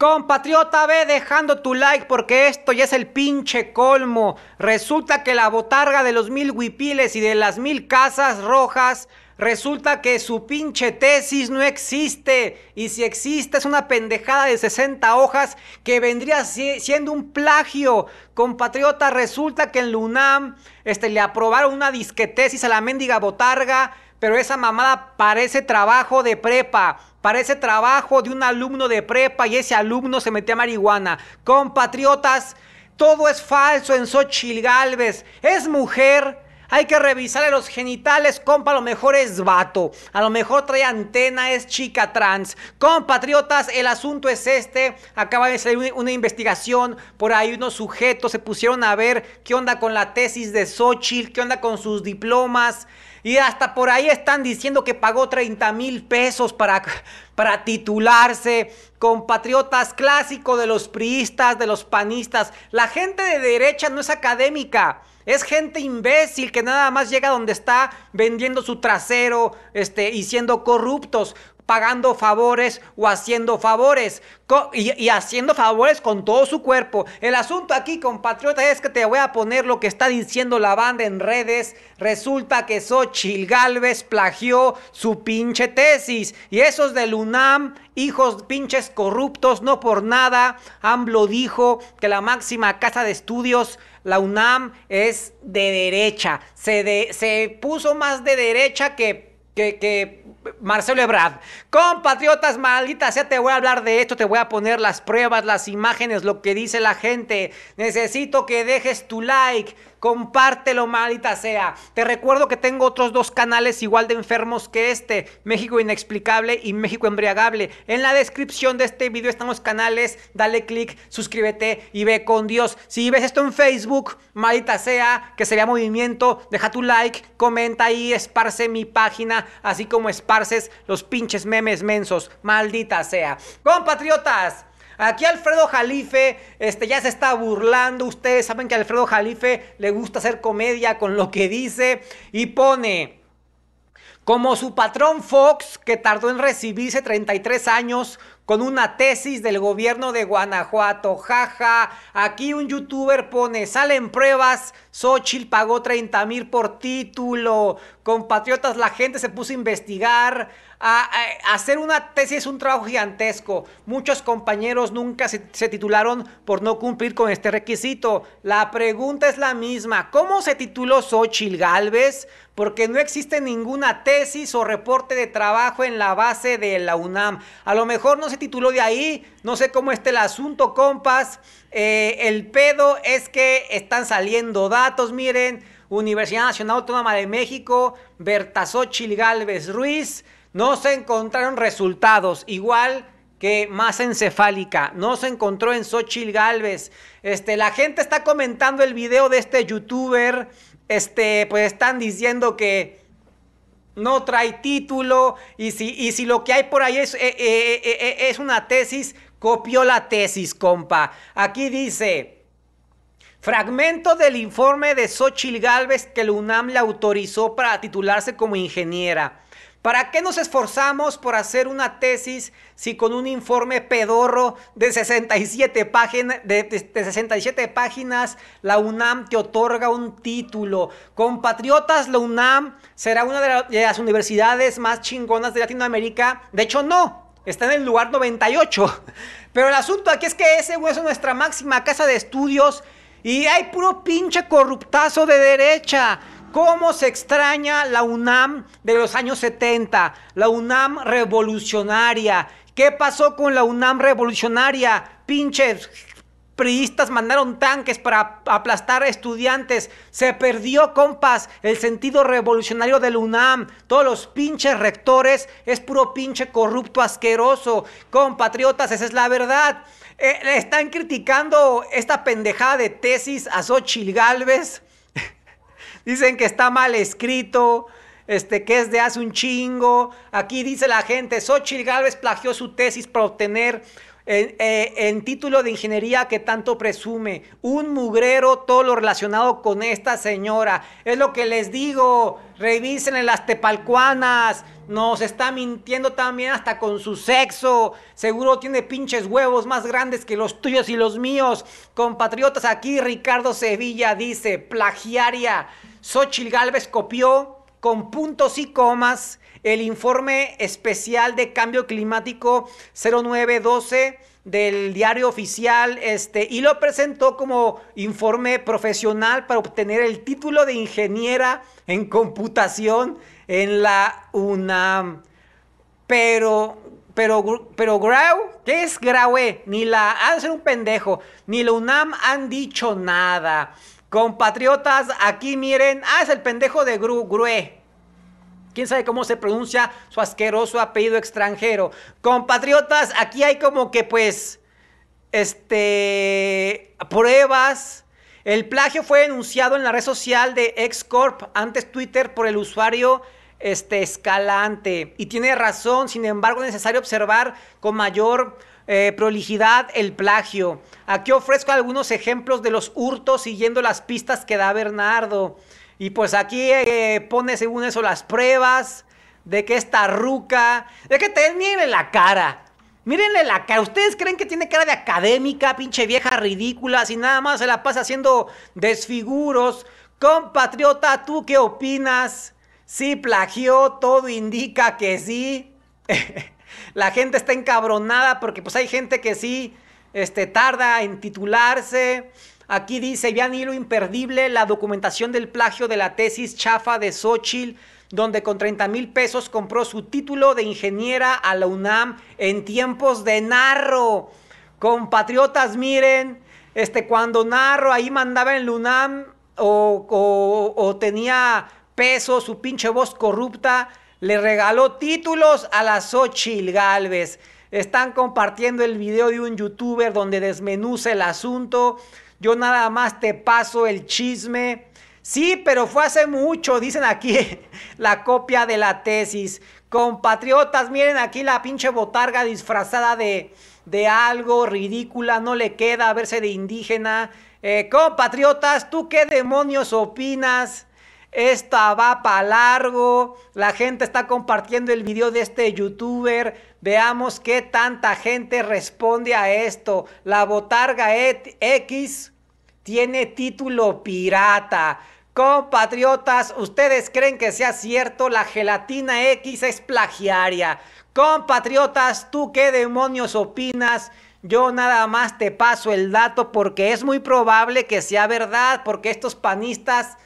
Compatriota, ve dejando tu like porque esto ya es el pinche colmo. Resulta que la botarga de los mil huipiles y de las mil casas rojas, resulta que su pinche tesis no existe. Y si existe es una pendejada de 60 hojas que vendría siendo un plagio. Compatriota, resulta que en lunam este, le aprobaron una disquetesis a la mendiga botarga pero esa mamada parece trabajo de prepa, parece trabajo de un alumno de prepa y ese alumno se metió a marihuana. Compatriotas, todo es falso en Xochil Es mujer, hay que revisarle los genitales, compa, a lo mejor es vato. A lo mejor trae antena, es chica trans. Compatriotas, el asunto es este. Acaba de salir una investigación. Por ahí unos sujetos se pusieron a ver qué onda con la tesis de Xochitl, qué onda con sus diplomas. Y hasta por ahí están diciendo que pagó 30 mil pesos para, para titularse. Compatriotas clásico de los priistas, de los panistas. La gente de derecha no es académica. Es gente imbécil que nada más llega donde está vendiendo su trasero este, y siendo corruptos pagando favores o haciendo favores. Y, haciendo favores con todo su cuerpo. El asunto aquí, compatriota es que te voy a poner lo que está diciendo la banda en redes. Resulta que Xochil Galvez plagió su pinche tesis. Y esos del UNAM, hijos pinches corruptos, no por nada. AMLO dijo que la máxima casa de estudios la UNAM es de derecha. Se, se, puso más de derecha que, que, que Marcelo Ebrard. Compatriotas, maldita sea, te voy a hablar de esto, te voy a poner las pruebas, las imágenes, lo que dice la gente. Necesito que dejes tu like, compártelo, maldita sea. Te recuerdo que tengo otros dos canales igual de enfermos que este, México Inexplicable y México Embriagable. En la descripción de este video están los canales, dale click, suscríbete y ve con Dios. Si ves esto en Facebook, maldita sea, que sería movimiento, deja tu like, comenta y esparce mi página, así como esparce los pinches memes mensos. Maldita sea. Compatriotas. Aquí Alfredo Jalife este, ya se está burlando. Ustedes saben que Alfredo Jalife le gusta hacer comedia con lo que dice y pone. Como su patrón Fox, que tardó en recibirse 33 años con una tesis del gobierno de Guanajuato. Jaja, aquí un youtuber pone, salen pruebas, Xochitl pagó 30 mil por título, compatriotas, la gente se puso a investigar, a, hacer una tesis es un trabajo gigantesco. Muchos compañeros nunca se, se, titularon por no cumplir con este requisito. La pregunta es la misma, ¿cómo se tituló Xochitl Galvez? porque no existe ninguna tesis o reporte de trabajo en la base de la UNAM. A lo mejor no se tituló de ahí, no sé cómo esté el asunto, compas. Eh, el pedo es que están saliendo datos, miren, Universidad Nacional Autónoma de México, Bertazochil Galvez Ruiz, no se encontraron resultados, igual que más encefálica, no se encontró en Xochil Galvez. Este, la gente está comentando el video de este youtuber este, pues están diciendo que no trae título y si, lo que hay por ahí eh, eh, eh, es, una tesis, copió la tesis, compa. Aquí dice... Fragmento del informe de Sochil Galvez que la UNAM le autorizó para titularse como ingeniera. ¿Para qué nos esforzamos por hacer una tesis si con un informe pedorro de 67, de, páginas la UNAM te otorga un título? Compatriotas, la UNAM será una de, las universidades más chingonas de Latinoamérica. De hecho, no. Está en el lugar 98. Pero el asunto aquí es que ese hueso es nuestra máxima casa de estudios y hay puro pinche corruptazo de derecha ¿Cómo se extraña la UNAM de los años 70? La UNAM revolucionaria. ¿Qué pasó con la UNAM revolucionaria? Pinches priistas mandaron tanques para aplastar a estudiantes. Se perdió, compas, el sentido revolucionario de la UNAM. Todos los pinches rectores es puro pinche corrupto asqueroso. Compatriotas, esa es la verdad. Eh, le están criticando esta pendejada de tesis a Xochil Galvez? Dicen que está mal escrito, este, que es de hace un chingo. Aquí dice la gente, Xochitl Gálvez plagió su tesis para obtener eh, eh, en, título de ingeniería que tanto presume. Un mugrero, todo lo relacionado con esta señora. Es lo que les digo. Revisen en las tepalcuanas. Nos está mintiendo también hasta con su sexo. Seguro tiene pinches huevos más grandes que los tuyos y los míos. Compatriotas, aquí Ricardo Sevilla dice, plagiaria. Xochil Galvez copió con puntos y comas el informe especial de cambio climático 0912 del diario oficial este, y lo presentó como informe profesional para obtener el título de ingeniera en computación en la UNAM. Pero, pero, pero Grau, ¿qué es Graue? Ni la, ha ah, de ser un pendejo, ni la UNAM han dicho nada. Compatriotas, aquí miren. Ah, es el pendejo de Gru, Grue. ¿Quién sabe cómo se pronuncia su asqueroso apellido extranjero? Compatriotas, aquí hay como que pues, este, pruebas. El plagio fue denunciado en la red social de Xcorp, antes Twitter, por el usuario este, Escalante. Y tiene razón, sin embargo, es necesario observar con mayor eh, prolijidad, el plagio. Aquí ofrezco algunos ejemplos de los hurtos siguiendo las pistas que da Bernardo. Y pues aquí eh, pone según eso las pruebas de que esta ruca, de que te la cara. Mírenle la cara. ¿Ustedes creen que tiene cara de académica, pinche vieja ridícula, si nada más se la pasa haciendo desfiguros? Compatriota, ¿tú qué opinas? Sí, plagió, todo indica que sí. La gente está encabronada porque pues hay gente que sí este, tarda en titularse. Aquí dice, ni hilo imperdible, la documentación del plagio de la tesis chafa de Xochitl, donde con 30 mil pesos compró su título de ingeniera a la UNAM en tiempos de narro. Compatriotas, miren, este, cuando narro ahí mandaba en la UNAM o, o tenía peso, su pinche voz corrupta, le regaló títulos a la Xochitl Galvez. Están compartiendo el video de un youtuber donde desmenuza el asunto. Yo nada más te paso el chisme. Sí, pero fue hace mucho, dicen aquí, la copia de la tesis. Compatriotas, miren aquí la pinche botarga disfrazada de, algo ridícula, no le queda verse de indígena. Eh, compatriotas, ¿tú qué demonios opinas? Esta va para largo. La gente está compartiendo el video de este youtuber. Veamos qué tanta gente responde a esto. La botarga X tiene título pirata. Compatriotas, ¿ustedes creen que sea cierto? La gelatina X es plagiaria. Compatriotas, ¿tú qué demonios opinas? Yo nada más te paso el dato porque es muy probable que sea verdad, porque estos panistas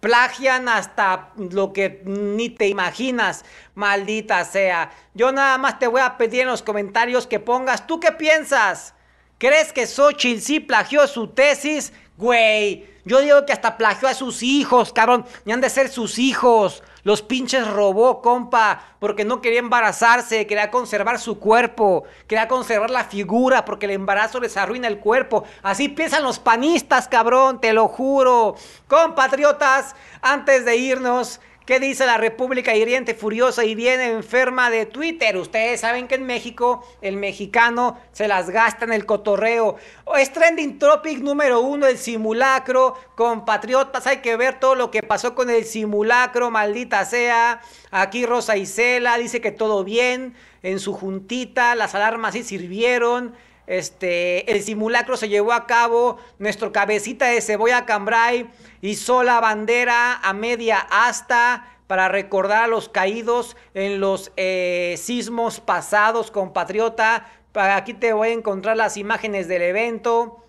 plagian hasta lo que ni te imaginas, maldita sea. Yo nada más te voy a pedir en los comentarios que pongas, ¿tú qué piensas? ¿Crees que Xochitl sí plagió su tesis? Güey, yo digo que hasta plagió a sus hijos, cabrón, ni han de ser sus hijos. Los pinches robó, compa, porque no quería embarazarse, quería conservar su cuerpo, quería conservar la figura, porque el embarazo les arruina el cuerpo. Así piensan los panistas, cabrón, te lo juro. Compatriotas, antes de irnos, ¿Qué dice la República hiriente, furiosa y bien enferma de Twitter? Ustedes saben que en México el mexicano se las gasta en el cotorreo. Oh, es trending topic número uno, el simulacro. Compatriotas, hay que ver todo lo que pasó con el simulacro, maldita sea. Aquí Rosa Isela dice que todo bien en su juntita, las alarmas sí sirvieron. Este, el simulacro se llevó a cabo. Nuestro cabecita de cebolla Cambrai hizo la bandera a media asta para recordar a los caídos en los eh, sismos pasados, compatriota. Aquí te voy a encontrar las imágenes del evento.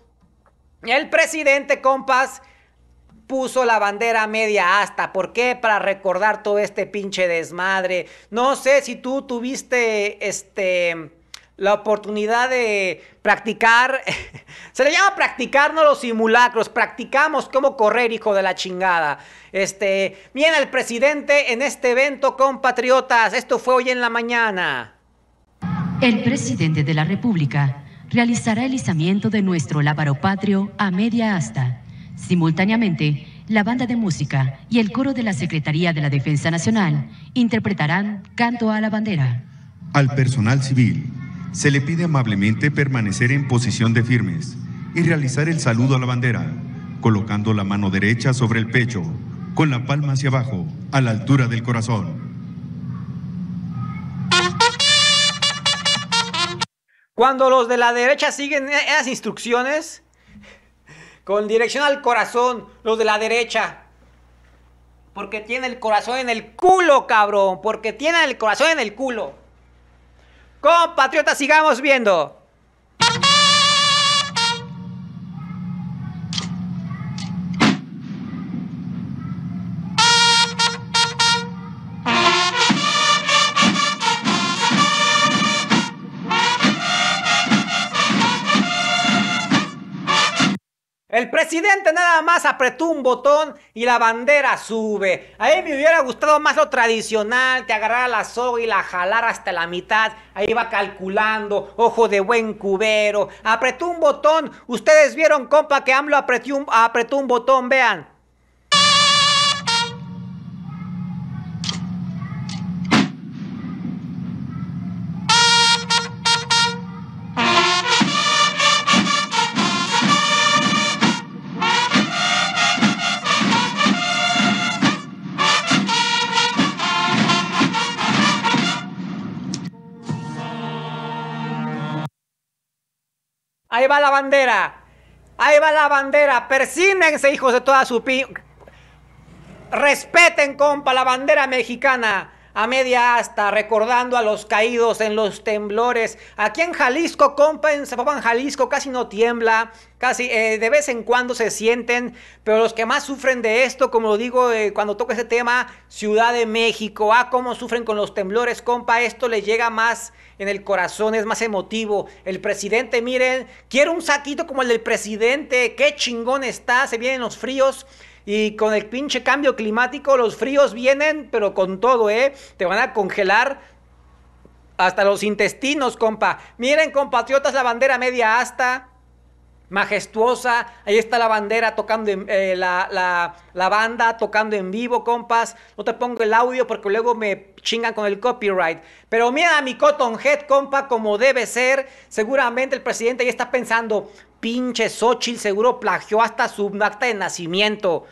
El presidente, compas, puso la bandera a media hasta. ¿Por qué? Para recordar todo este pinche desmadre. No sé si tú tuviste este la oportunidad de practicar. Se le llama practicarnos los simulacros. Practicamos cómo correr, hijo de la chingada. Este, viene el presidente en este evento, compatriotas. Esto fue hoy en la mañana. El presidente de la República realizará el izamiento de nuestro lábaro patrio a media asta. Simultáneamente, la banda de música y el coro de la Secretaría de la Defensa Nacional interpretarán Canto a la Bandera. Al personal civil se le pide amablemente permanecer en posición de firmes y realizar el saludo a la bandera, colocando la mano derecha sobre el pecho, con la palma hacia abajo, a la altura del corazón. Cuando los de la derecha siguen e-, esas instrucciones, con dirección al corazón, los de la derecha. Porque tiene el corazón en el culo, cabrón. Porque tiene el corazón en el culo. Compatriotas, sigamos viendo. El presidente nada más apretó un botón y la bandera sube. Ahí me hubiera gustado más lo tradicional, Te agarrara la soga y la jalar hasta la mitad. Ahí va calculando, ojo de buen cubero. Apretó un botón, ustedes vieron, compa, que AMLO apretó un botón, vean. va la bandera. Ahí va la bandera. Persínense, hijos de toda su pi. Respeten, compa, la bandera mexicana a media hasta, recordando a los caídos en los temblores. Aquí en Jalisco, compa, en Zapopan, Jalisco, casi no tiembla, casi eh, de vez en cuando se sienten, pero los que más sufren de esto, como lo digo eh, cuando toca ese tema, Ciudad de México, ah, cómo sufren con los temblores, compa, esto les llega más en el corazón, es más emotivo. El presidente, miren, quiero un saquito como el del presidente, qué chingón está, se vienen los fríos. Y con el pinche cambio climático, los fríos vienen, pero con todo, ¿eh? Te van a congelar hasta los intestinos, compa. Miren, compatriotas, la bandera media hasta, majestuosa. Ahí está la bandera tocando, en, eh, la, banda tocando en vivo, compas. No te pongo el audio porque luego me chingan con el copyright. Pero mira a mi Cotton Head, compa, como debe ser. Seguramente el presidente ya está pensando, pinche Xochitl seguro plagió hasta su acta de nacimiento.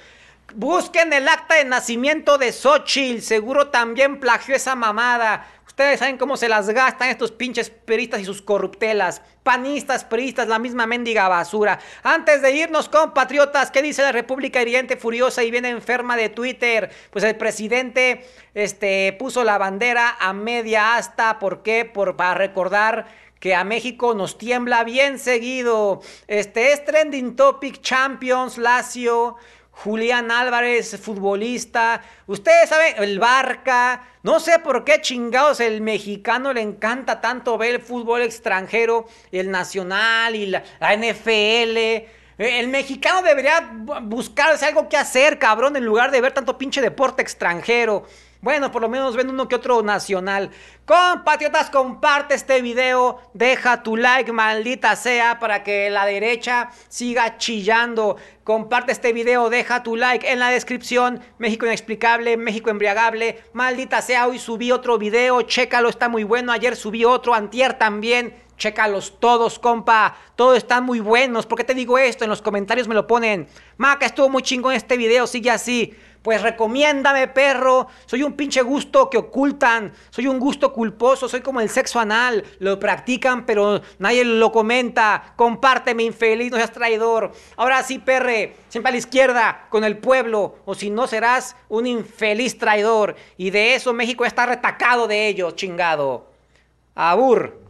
Busquen el acta de nacimiento de Xochitl, seguro también plagió esa mamada. Ustedes saben cómo se las gastan estos pinches peristas y sus corruptelas. Panistas, peristas, la misma mendiga basura. Antes de irnos, compatriotas, ¿qué dice la República Hiriente Furiosa y viene enferma de Twitter? Pues el presidente este, puso la bandera a media hasta, ¿Por qué? para recordar que a México nos tiembla bien seguido. Este es trending topic Champions Lazio. Julián Álvarez, futbolista. Ustedes saben, el Barca. No sé por qué chingados el mexicano le encanta tanto ver el fútbol extranjero, el nacional y la, NFL. Eh, el mexicano debería buscarse algo que hacer, cabrón, en lugar de ver tanto pinche deporte extranjero. Bueno, por lo menos ven uno que otro nacional. Compatriotas, comparte este video. Deja tu like, maldita sea, para que la derecha siga chillando. Comparte este video, deja tu like. En la descripción, México inexplicable, México embriagable. Maldita sea, hoy subí otro video. Chécalo, está muy bueno. Ayer subí otro, antier también. Chécalos todos, compa. Todos están muy buenos. ¿Por qué te digo esto? En los comentarios me lo ponen. Maca, estuvo muy chingón este video. Sigue así. Pues recomiéndame, perro. Soy un pinche gusto que ocultan. Soy un gusto culposo. Soy como el sexo anal. Lo practican, pero nadie lo comenta. Compárteme, infeliz. No seas traidor. Ahora sí, perre. Siempre a la izquierda con el pueblo. O si no, serás un infeliz traidor. Y de eso México está retacado de ellos, chingado. Abur.